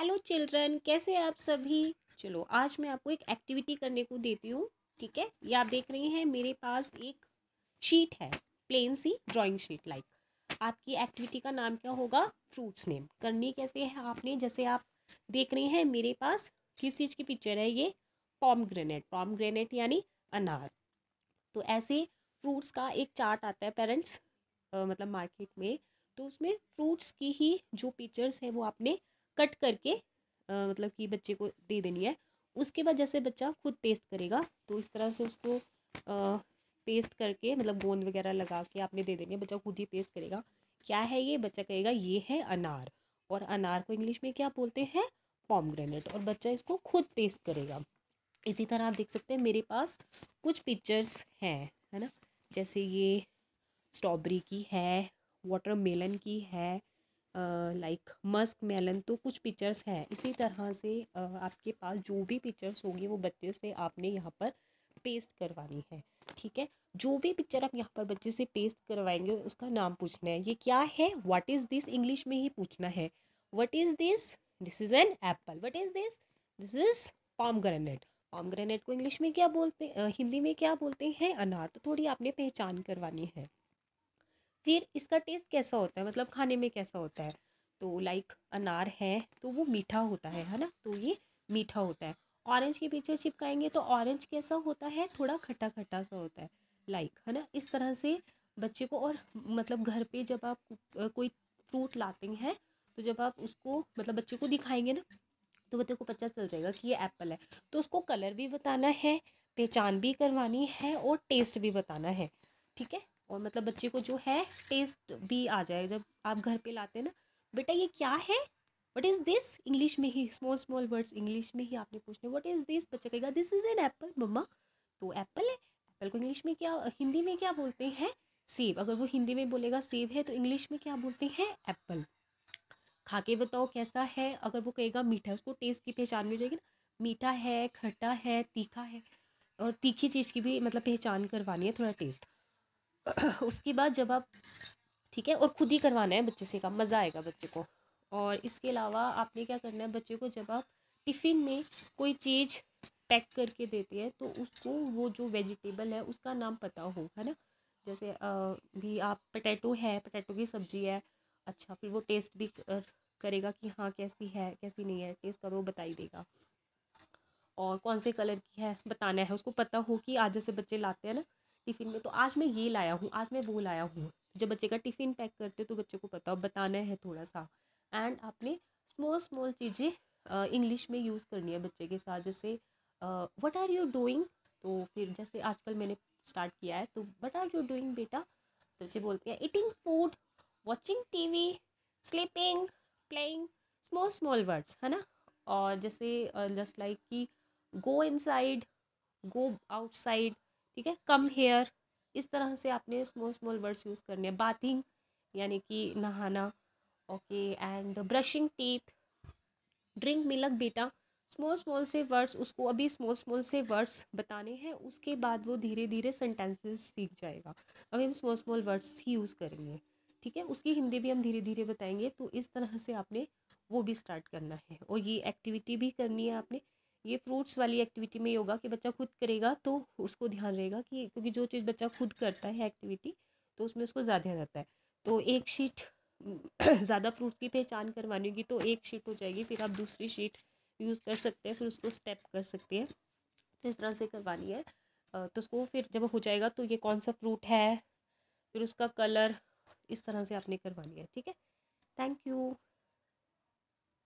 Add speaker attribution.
Speaker 1: hello children कैसे आप सभी चलो आज मैं आपको एक एक्टिविटी करने को देती हूँ ठीक है ये आप देख रहे हैं मेरे पास एक शीट है प्लेन सी ड्राइंग शीट लाइक आपकी एक्टिविटी का नाम क्या होगा फ्रूट्स नेम करनी कैसे है आपने जैसे आप देख रहे हैं मेरे पास किस चीज़ की पिक्चर है ये पॉम ग्रेनेट पॉम ग्रेनेट यानी अनार तो ऐसे फ्रूट्स का एक चार्ट आता है पेरेंट्स मतलब मार्केट में तो उसमें फ्रूट्स की ही जो पिक्चर्स हैं वो आपने कट करके आ, मतलब कि बच्चे को दे देनी है उसके बाद जैसे बच्चा खुद टेस्ट करेगा तो इस तरह से उसको आ, पेस्ट करके मतलब गोंद वगैरह लगा के आपने दे देनी है बच्चा खुद ही पेस्ट करेगा क्या है ये बच्चा कहेगा ये है अनार और अनार को इंग्लिश में क्या बोलते हैं पॉम ग्रेनेट और बच्चा इसको खुद पेस्ट करेगा इसी तरह आप देख सकते हैं मेरे पास कुछ पिक्चर्स हैं है ना जैसे ये स्ट्रॉबेरी की है वाटरमेलन की है लाइक मस्क मेलन तो कुछ पिक्चर्स हैं इसी तरह से आपके पास जो भी पिक्चर्स होगी वो बच्चे से आपने यहाँ पर पेस्ट करवानी है ठीक है जो भी पिक्चर आप यहाँ पर बच्चे से पेस्ट करवाएंगे उसका नाम पूछना है ये क्या है व्हाट इज़ दिस इंग्लिश में ही पूछना है what is this this is an apple what is this this is pomegranate pomegranate को इंग्लिश में क्या बोलते हिंदी में क्या बोलते हैं अनार तो थोड़ी आपने पहचान करवानी है फिर इसका टेस्ट कैसा होता है मतलब खाने में कैसा होता है तो लाइक अनार है तो वो मीठा होता है है ना तो ये मीठा होता है ऑरेंज के पीछे चिपकाएंगे तो ऑरेंज कैसा होता है थोड़ा खट्टा खट्टा सा होता है लाइक है ना इस तरह से बच्चे को और मतलब घर पे जब आप कोई फ्रूट लाते हैं तो जब आप उसको मतलब बच्चे को दिखाएंगे ना तो बच्चे को पता चल जाएगा कि ये एप्पल है तो उसको कलर भी बताना है पहचान भी करवानी है और टेस्ट भी बताना है ठीक है और मतलब बच्चे को जो है टेस्ट भी आ जाए जब आप घर पे लाते हैं ना बेटा ये क्या है वट इज़ दिस इंग्लिश में ही स्मॉल स्मॉल वर्ड्स इंग्लिश में ही आपने पूछने वट इज़ दिस बच्चा कहेगा दिस इज़ एन एप्पल मम्मा तो एप्पल है एप्पल को इंग्लिश में क्या हिंदी में क्या बोलते हैं सेब अगर वो हिंदी में बोलेगा सेब है तो इंग्लिश में क्या बोलते हैं एप्पल खा के बताओ कैसा है अगर वो कहेगा मीठा उसको टेस्ट की पहचान मिल जाएगी ना मीठा है खट्टा है तीखा है और तीखी चीज़ की भी मतलब पहचान करवानी है थोड़ा टेस्ट उसके बाद जब आप ठीक है और खुद ही करवाना है बच्चे से काम मज़ा आएगा बच्चे को और इसके अलावा आपने क्या करना है बच्चे को जब आप टिफ़िन में कोई चीज़ पैक करके देते हैं तो उसको वो जो वेजिटेबल है उसका नाम पता हो है ना जैसे भी आप पटैटो है पटैटो की सब्ज़ी है अच्छा फिर वो टेस्ट भी करेगा कि हाँ कैसी है कैसी नहीं है टेस्ट करो बताई देगा और कौन से कलर की है बताना है उसको पता हो कि आज जैसे बच्चे लाते हैं ना टिफ़िन में तो आज मैं ये लाया हूँ आज मैं वो लाया हूँ जब बच्चे का टिफ़िन पैक करते तो बच्चे को पता बताना है थोड़ा सा एंड आपने स्मॉल स्मॉल चीज़ें इंग्लिश में यूज़ करनी है बच्चे के साथ जैसे वट आर यू डूइंग तो फिर जैसे आजकल मैंने स्टार्ट किया है तो वट आर यू डूइंग बेटा तो बच्चे बोलते हैं eating food watching T V sleeping playing small small words है ना और जैसे जस्ट लाइक कि गो इनसाइड गो आउटसाइड ठीक है कम हेयर इस तरह से आपने स्मॉल स्मॉल वर्ड्स यूज़ करने हैं बाथिंग यानी कि नहाना okay and brushing teeth drink milk बेटा स्मॉल स्मॉल से वर्ड्स उसको अभी स्मॉल स्मॉल से वर्ड्स बताने हैं उसके बाद वो धीरे धीरे सेंटेंसेस सीख जाएगा अभी हम स्मॉल स्मॉल वर्ड्स ही यूज़ करेंगे ठीक है उसकी हिंदी भी हम धीरे धीरे बताएंगे तो इस तरह से आपने वो भी स्टार्ट करना है और ये एक्टिविटी भी करनी है आपने ये फ्रूट्स वाली एक्टिविटी में होगा कि बच्चा खुद करेगा तो उसको ध्यान रहेगा कि क्योंकि जो चीज़ बच्चा खुद करता है एक्टिविटी तो उसमें उसको ज़्यादा ध्यान रहता है तो एक शीट ज़्यादा फ्रूट्स की पहचान करवानी होगी तो एक शीट हो जाएगी फिर आप दूसरी शीट यूज़ कर सकते हैं फिर उसको स्टेप कर सकते हैं तो इस तरह से करवानी है तो उसको फिर जब हो जाएगा तो ये कौन सा फ्रूट है फिर उसका कलर इस तरह से आपने करवानी है ठीक है थैंक यू